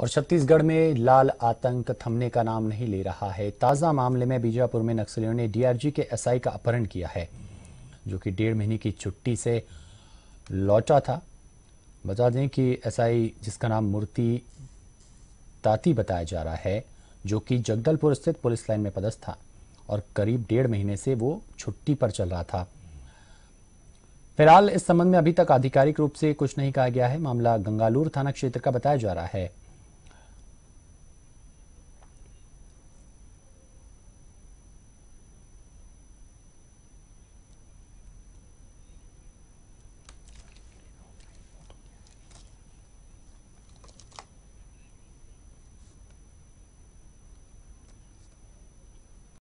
और छत्तीसगढ़ में लाल आतंक थमने का नाम नहीं ले रहा है ताज़ा मामले में बीजापुर में नक्सलियों ने डीआरजी के एसआई का अपहरण किया है जो कि डेढ़ महीने की छुट्टी से लौटा था बता दें कि एसआई जिसका नाम मूर्ति ताती बताया जा रहा है जो कि जगदलपुर स्थित पुलिस लाइन में पदस्थ था और करीब डेढ़ महीने से वो छुट्टी पर चल रहा था फिलहाल इस संबंध में अभी तक आधिकारिक रूप से कुछ नहीं कहा गया है मामला गंगालूर थाना क्षेत्र का बताया जा रहा है